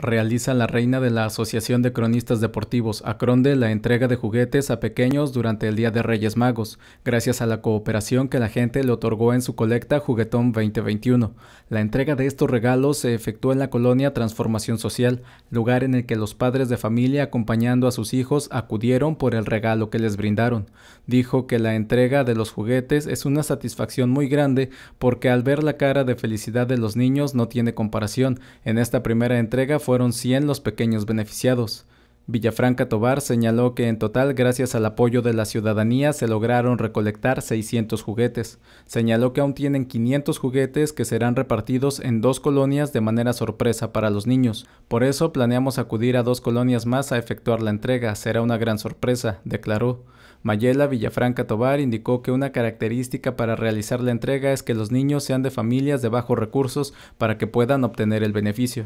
realiza la reina de la Asociación de Cronistas Deportivos, Acronde, la entrega de juguetes a pequeños durante el Día de Reyes Magos, gracias a la cooperación que la gente le otorgó en su colecta Juguetón 2021. La entrega de estos regalos se efectuó en la colonia Transformación Social, lugar en el que los padres de familia acompañando a sus hijos acudieron por el regalo que les brindaron. Dijo que la entrega de los juguetes es una satisfacción muy grande porque al ver la cara de felicidad de los niños no tiene comparación. En esta primera entrega fue fueron 100 los pequeños beneficiados. Villafranca Tobar señaló que en total, gracias al apoyo de la ciudadanía, se lograron recolectar 600 juguetes. Señaló que aún tienen 500 juguetes que serán repartidos en dos colonias de manera sorpresa para los niños. Por eso planeamos acudir a dos colonias más a efectuar la entrega. Será una gran sorpresa, declaró. Mayela Villafranca Tobar indicó que una característica para realizar la entrega es que los niños sean de familias de bajos recursos para que puedan obtener el beneficio.